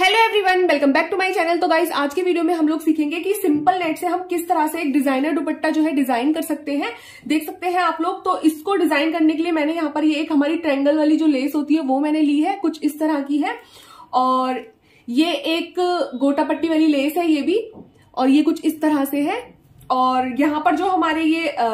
hello everyone welcome back to my channel तो guys आज के वीडियो में हम लोग सीखेंगे कि सिंपल नेट से हम किस तरह से एक डिजाइनर दुपट्टा जो है डिजाइन कर सकते हैं देख सकते हैं आप लोग तो इसको डिजाइन करने के लिए मैंने यहाँ पर ये एक हमारी ट्रेंगल वाली जो लेस होती है वो मैंने ली है कुछ इस तरह की है और ये एक गोटा पट्टी वाली लेस है ये भी और ये कुछ इस तरह से है और यहाँ पर जो हमारे ये आ,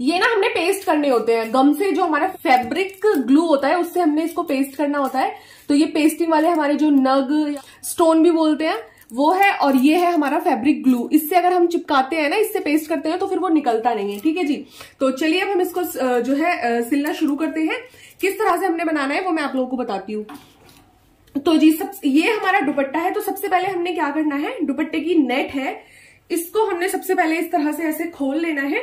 ये ना हमने पेस्ट करने होते हैं गम से जो हमारा फैब्रिक ग्लू होता है उससे हमने इसको पेस्ट करना होता है तो ये पेस्टिंग वाले हमारे जो नग स्टोन भी बोलते हैं वो है और ये है हमारा फैब्रिक ग्लू इससे अगर हम चिपकाते हैं ना इससे पेस्ट करते हैं तो फिर वो निकलता नहीं है ठीक है जी तो चलिए अब हम इसको जो है सिलना शुरू करते हैं किस तरह से हमने बनाना है वो मैं आप लोगों को बताती हूँ तो जी सब ये हमारा दुपट्टा है तो सबसे पहले हमने क्या करना है दुपट्टे की नेट है इसको हमने सबसे पहले इस तरह से ऐसे खोल लेना है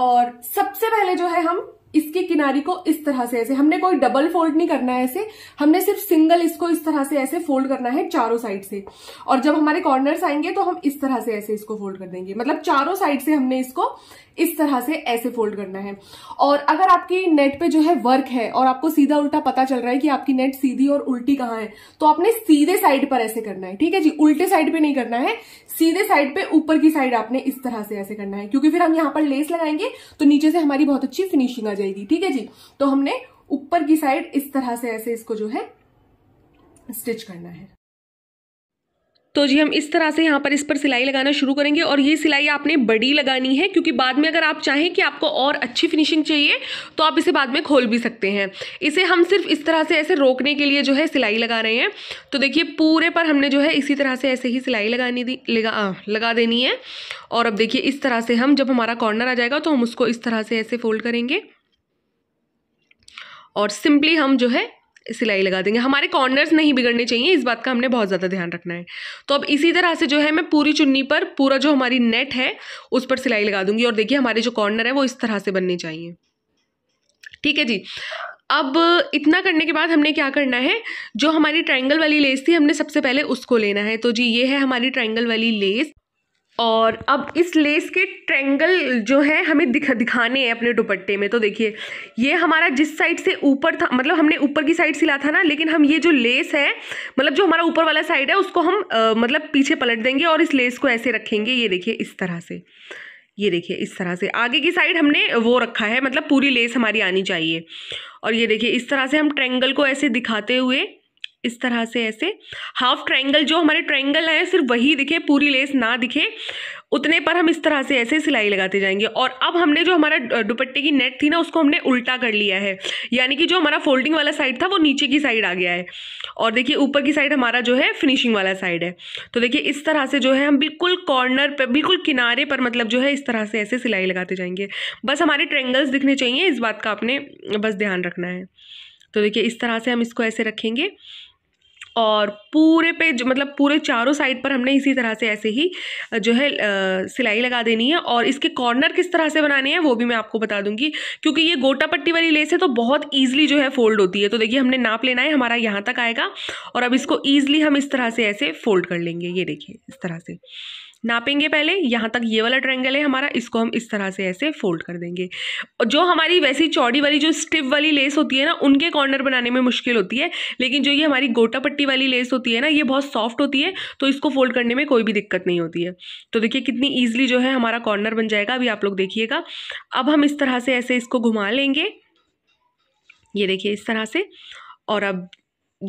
और सबसे पहले जो है हम इसके किनारी को इस तरह से ऐसे हमने कोई डबल फोल्ड नहीं करना है ऐसे हमने सिर्फ सिंगल इसको इस तरह से ऐसे फोल्ड करना है चारों साइड से और जब हमारे कॉर्नर्स आएंगे तो हम इस तरह से ऐसे इसको फोल्ड कर देंगे मतलब चारों साइड से हमने इसको इस तरह से ऐसे फोल्ड करना है और अगर आपकी नेट पे जो है वर्क है और आपको सीधा उल्टा पता चल रहा है कि आपकी नेट सीधी और उल्टी कहाँ है तो आपने सीधे साइड पर ऐसे करना है ठीक है जी उल्टे साइड पे नहीं करना है सीधे साइड पे ऊपर की साइड आपने इस तरह से ऐसे करना है क्योंकि फिर हम यहाँ पर लेस लगाएंगे तो नीचे से हमारी बहुत अच्छी फिनिशिंग आ जाएगी ठीक है जी तो हमने ऊपर की साइड इस तरह से ऐसे इसको जो है स्टिच करना है तो जी हम इस तरह से यहाँ पर इस पर सिलाई लगाना शुरू करेंगे और ये सिलाई आपने बड़ी लगानी है क्योंकि बाद में अगर आप चाहें कि आपको और अच्छी फिनिशिंग चाहिए तो आप इसे बाद में खोल भी सकते हैं इसे हम सिर्फ इस तरह से ऐसे रोकने के लिए जो है सिलाई लगा रहे हैं तो देखिए पूरे पर हमने जो है इसी तरह से ऐसे ही सिलाई लगानी दी लगा लगा देनी है और अब देखिए इस तरह से हम जब हमारा कॉर्नर आ जाएगा तो हम उसको इस तरह से ऐसे फोल्ड करेंगे और सिंपली हम जो है सिलाई लगा देंगे हमारे कॉर्नर्स नहीं बिगड़ने चाहिए इस बात का हमने बहुत ज़्यादा ध्यान रखना है तो अब इसी तरह से जो है मैं पूरी चुन्नी पर पूरा जो हमारी नेट है उस पर सिलाई लगा दूंगी और देखिए हमारे जो कॉर्नर है वो इस तरह से बनने चाहिए ठीक है जी अब इतना करने के बाद हमने क्या करना है जो हमारी ट्राइंगल वाली लेस थी हमने सबसे पहले उसको लेना है तो जी ये है हमारी ट्राइंगल वाली लेस और अब इस लेस के ट्रेंगल जो है हमें दिख दिखाने हैं अपने दुपट्टे में तो देखिए ये हमारा जिस साइड से ऊपर था मतलब हमने ऊपर की साइड सिला था ना लेकिन हम ये जो लेस है मतलब जो हमारा ऊपर वाला साइड है उसको हम आ, मतलब पीछे पलट देंगे और इस लेस को ऐसे रखेंगे ये देखिए इस तरह से ये देखिए इस तरह से आगे की साइड हमने वो रखा है मतलब पूरी लेस हमारी आनी चाहिए और ये देखिए इस तरह से हम ट्रेंगल को ऐसे दिखाते हुए इस तरह से ऐसे हाफ ट्रायंगल जो हमारे ट्रायंगल है सिर्फ वही दिखे पूरी लेस ना दिखे उतने पर हम इस तरह से ऐसे सिलाई लगाते जाएंगे और अब हमने जो हमारा दुपट्टे की नेट थी ना उसको हमने उल्टा कर लिया है यानी कि जो हमारा फोल्डिंग वाला साइड था वो नीचे की साइड आ गया है और देखिए ऊपर की साइड हमारा जो है फिनिशिंग वाला साइड है तो देखिए इस तरह से जो है हम बिल्कुल कॉर्नर पर बिल्कुल किनारे पर मतलब जो है इस तरह से ऐसे सिलाई लगाते जाएंगे बस हमारे ट्रेंगल्स दिखने चाहिए इस बात का आपने बस ध्यान रखना है तो देखिए इस तरह से हम इसको ऐसे रखेंगे और पूरे पे मतलब पूरे चारों साइड पर हमने इसी तरह से ऐसे ही जो है सिलाई लगा देनी है और इसके कॉर्नर किस तरह से बनाने हैं वो भी मैं आपको बता दूंगी क्योंकि ये गोटा पट्टी वाली लेस है तो बहुत ईजिली जो है फोल्ड होती है तो देखिए हमने नाप लेना है हमारा यहाँ तक आएगा और अब इसको ईजिली हम इस तरह से ऐसे फोल्ड कर लेंगे ये देखिए इस तरह से नापेंगे पहले यहाँ तक ये वाला ट्रायंगल है हमारा इसको हम इस तरह से ऐसे फोल्ड कर देंगे और जो हमारी वैसी चौड़ी वाली जो स्टिव वाली लेस होती है ना उनके कॉर्नर बनाने में मुश्किल होती है लेकिन जो ये हमारी गोटा पट्टी वाली लेस होती है ना ये बहुत सॉफ्ट होती है तो इसको फोल्ड करने में कोई भी दिक्कत नहीं होती है तो देखिए कितनी ईजिली जो है हमारा कॉर्नर बन जाएगा अभी आप लोग देखिएगा अब हम इस तरह से ऐसे इसको घुमा लेंगे ये देखिए इस तरह से और अब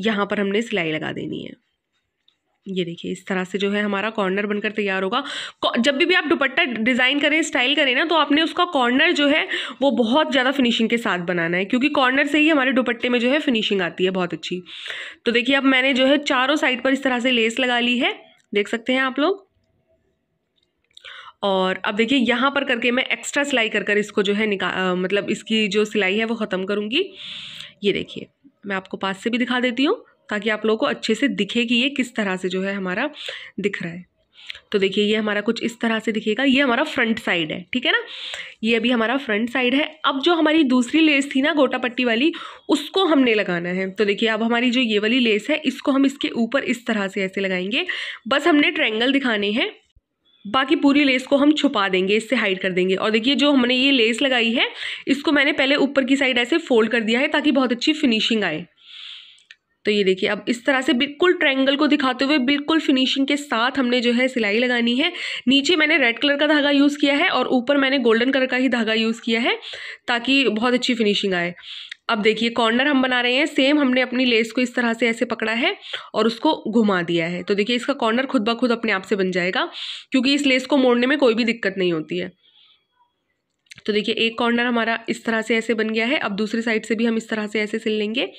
यहाँ पर हमने सिलाई लगा देनी है ये देखिए इस तरह से जो है हमारा कॉर्नर बनकर तैयार होगा जब भी भी आप दुपट्टा डिज़ाइन करें स्टाइल करें ना तो आपने उसका कॉर्नर जो है वो बहुत ज़्यादा फिनिशिंग के साथ बनाना है क्योंकि कॉर्नर से ही हमारे दुपट्टे में जो है फिनिशिंग आती है बहुत अच्छी तो देखिए अब मैंने जो है चारों साइड पर इस तरह से लेस लगा ली है देख सकते हैं आप लोग और अब देखिए यहाँ पर करके मैं एक्स्ट्रा सिलाई कर कर इसको जो है निका मतलब इसकी जो सिलाई है वो ख़त्म करूँगी ये देखिए मैं आपको पास से भी दिखा देती हूँ ताकि आप लोगों को अच्छे से दिखे कि ये किस तरह से जो है हमारा दिख रहा है तो देखिए ये हमारा कुछ इस तरह से दिखेगा ये हमारा फ्रंट साइड है ठीक है ना ये अभी हमारा फ्रंट साइड है अब जो हमारी दूसरी लेस थी ना गोटा पट्टी वाली उसको हमने लगाना है तो देखिए अब हमारी जो ये वाली लेस है इसको हम इसके ऊपर इस तरह से ऐसे लगाएंगे बस हमने ट्रैंगल दिखाने हैं बाकी पूरी लेस को हम छुपा देंगे इससे हाइड कर देंगे और देखिए जो हमने ये लेस लगाई है इसको मैंने पहले ऊपर की साइड ऐसे फोल्ड कर दिया है ताकि बहुत अच्छी फिनिशिंग आए तो ये देखिए अब इस तरह से बिल्कुल ट्रायंगल को दिखाते हुए बिल्कुल फिनिशिंग के साथ हमने जो है सिलाई लगानी है नीचे मैंने रेड कलर का धागा यूज़ किया है और ऊपर मैंने गोल्डन कलर का ही धागा यूज़ किया है ताकि बहुत अच्छी फिनिशिंग आए अब देखिए कॉर्नर हम बना रहे हैं सेम हमने अपनी लेस को इस तरह से ऐसे पकड़ा है और उसको घुमा दिया है तो देखिए इसका कॉर्नर खुद ब खुद अपने आप से बन जाएगा क्योंकि इस लेस को मोड़ने में कोई भी दिक्कत नहीं होती है तो देखिए एक कॉर्नर हमारा इस तरह से ऐसे बन गया है अब दूसरी साइड से भी हम इस तरह से ऐसे सिल लेंगे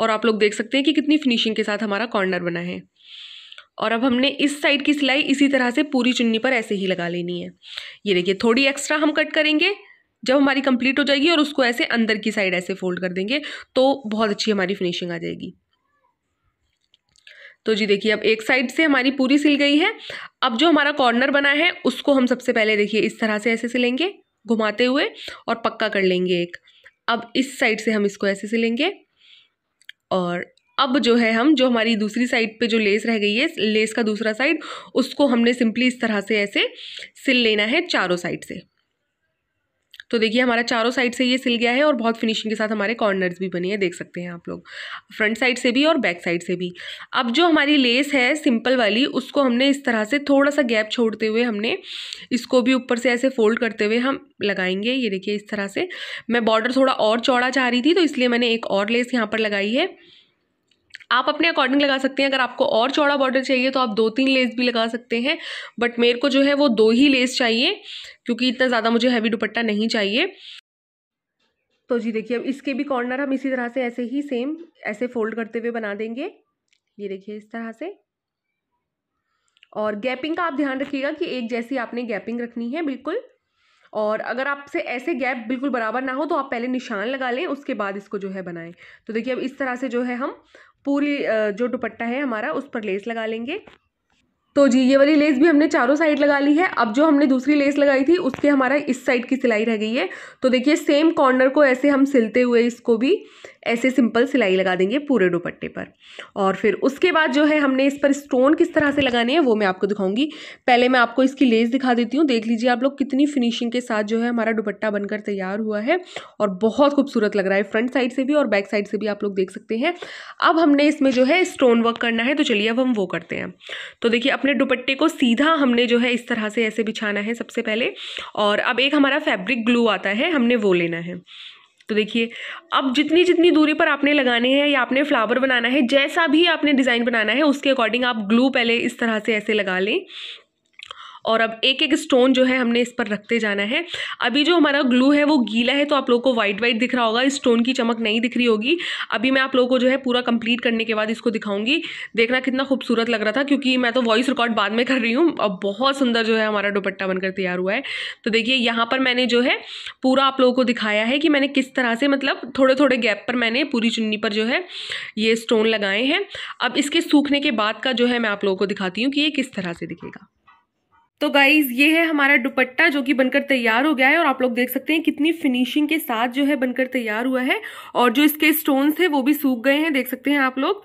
और आप लोग देख सकते हैं कि कितनी फिनिशिंग के साथ हमारा कॉर्नर बना है और अब हमने इस साइड की सिलाई इसी तरह से पूरी चुन्नी पर ऐसे ही लगा लेनी है ये देखिए थोड़ी एक्स्ट्रा हम कट करेंगे जब हमारी कंप्लीट हो जाएगी और उसको ऐसे अंदर की साइड ऐसे फोल्ड कर देंगे तो बहुत अच्छी हमारी फिनिशिंग आ जाएगी तो जी देखिए अब एक साइड से हमारी पूरी सिल गई है अब जो हमारा कॉर्नर बना है उसको हम सबसे पहले देखिए इस तरह से ऐसे सिलेंगे घुमाते हुए और पक्का कर लेंगे एक अब इस साइड से हम इसको ऐसे से लेंगे और अब जो है हम जो हमारी दूसरी साइड पे जो लेस रह गई है लेस का दूसरा साइड उसको हमने सिंपली इस तरह से ऐसे सिल लेना है चारों साइड से तो देखिए हमारा चारों साइड से ये सिल गया है और बहुत फिनिशिंग के साथ हमारे कॉर्नर्स भी बने हैं देख सकते हैं आप लोग फ्रंट साइड से भी और बैक साइड से भी अब जो हमारी लेस है सिंपल वाली उसको हमने इस तरह से थोड़ा सा गैप छोड़ते हुए हमने इसको भी ऊपर से ऐसे फोल्ड करते हुए हम लगाएंगे ये देखिए इस तरह से मैं बॉर्डर थोड़ा और चौड़ा चाह रही थी तो इसलिए मैंने एक और लेस यहाँ पर लगाई है आप अपने अकॉर्डिंग लगा सकते हैं अगर आपको और चौड़ा बॉर्डर चाहिए तो आप दो तीन लेस भी लगा सकते हैं बट मेरे को जो है वो दो ही लेस चाहिए क्योंकि इतना ज़्यादा मुझे हैवी दुपट्टा नहीं चाहिए तो जी देखिए अब इसके भी कॉर्नर हम इसी तरह से ऐसे ही सेम ऐसे फोल्ड करते हुए बना देंगे ये देखिए इस तरह से और गैपिंग का आप ध्यान रखिएगा कि एक जैसी आपने गैपिंग रखनी है बिल्कुल और अगर आपसे ऐसे गैप बिल्कुल बराबर ना हो तो आप पहले निशान लगा लें उसके बाद इसको जो है बनाएं तो देखिए अब इस तरह से जो है हम पूरी जो दुपट्टा है हमारा उस पर लेस लगा लेंगे तो जी ये वाली लेस भी हमने चारों साइड लगा ली है अब जो हमने दूसरी लेस लगाई थी उसके हमारा इस साइड की सिलाई रह गई है तो देखिए सेम कॉर्नर को ऐसे हम सिलते हुए इसको भी ऐसे सिंपल सिलाई लगा देंगे पूरे दुपट्टे पर और फिर उसके बाद जो है हमने इस पर स्टोन किस तरह से लगाने हैं वो मैं आपको दिखाऊंगी पहले मैं आपको इसकी लेस दिखा देती हूँ देख लीजिए आप लोग कितनी फिनिशिंग के साथ जो है हमारा दुपट्टा बनकर तैयार हुआ है और बहुत खूबसूरत लग रहा है फ्रंट साइड से भी और बैक साइड से भी आप लोग देख सकते हैं अब हमने इसमें जो है स्टोन वर्क करना है तो चलिए अब हम वो करते हैं तो देखिए अपने दुपट्टे को सीधा हमने जो है इस तरह से ऐसे बिछाना है सबसे पहले और अब एक हमारा फैब्रिक ग्लू आता है हमने वो लेना है तो देखिए अब जितनी जितनी दूरी पर आपने लगाने हैं या आपने फ्लावर बनाना है जैसा भी आपने डिज़ाइन बनाना है उसके अकॉर्डिंग आप ग्लू पहले इस तरह से ऐसे लगा लें और अब एक एक स्टोन जो है हमने इस पर रखते जाना है अभी जो हमारा ग्लू है वो गीला है तो आप लोगों को वाइट वाइट दिख रहा होगा इस स्टोन की चमक नहीं दिख रही होगी अभी मैं आप लोगों को जो है पूरा कंप्लीट करने के बाद इसको दिखाऊंगी देखना कितना खूबसूरत लग रहा था क्योंकि मैं तो वॉइस रिकॉर्ड बाद में कर रही हूँ और बहुत सुंदर जो है हमारा दुपट्टा बनकर तैयार हुआ है तो देखिए यहाँ पर मैंने जो है पूरा आप लोगों को दिखाया है कि मैंने किस तरह से मतलब थोड़े थोड़े गैप पर मैंने पूरी चुन्नी पर जो है ये स्टोन लगाए हैं अब इसके सूखने के बाद का जो है मैं आप लोगों को दिखाती हूँ कि ये किस तरह से दिखेगा तो गाइज ये है हमारा दुपट्टा जो कि बनकर तैयार हो गया है और आप लोग देख सकते हैं कितनी फिनिशिंग के साथ जो है बनकर तैयार हुआ है और जो इसके स्टोन्स थे वो भी सूख गए हैं देख सकते हैं आप लोग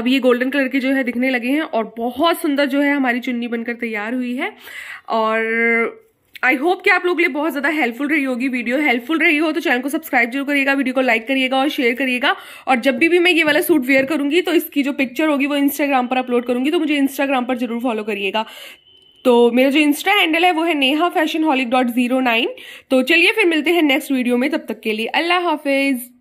अब ये गोल्डन कलर के जो है दिखने लगे हैं और बहुत सुंदर जो है हमारी चुन्नी बनकर तैयार हुई है और आई होप कि आप लोग लिए बहुत ज़्यादा हेल्पफुल रही होगी वीडियो हेल्पफुल रही हो तो चैनल को सब्सक्राइब जरूर करिएगा वीडियो को लाइक करिएगा और शेयर करिएगा और जब भी, भी मैं ये वाला सूट वेयर करूंगी तो इसकी जो पिक्चर होगी वो इंस्टाग्राम पर अपलोड करूंगी तो मुझे इंस्टाग्राम पर जरूर फॉलो करिएगा तो मेरा जो इंस्टा हैंडल है वो है Neha fashionholic dot zero nine तो चलिए फिर मिलते हैं नेक्स्ट वीडियो में तब तक के लिए अल्लाह हाफिज़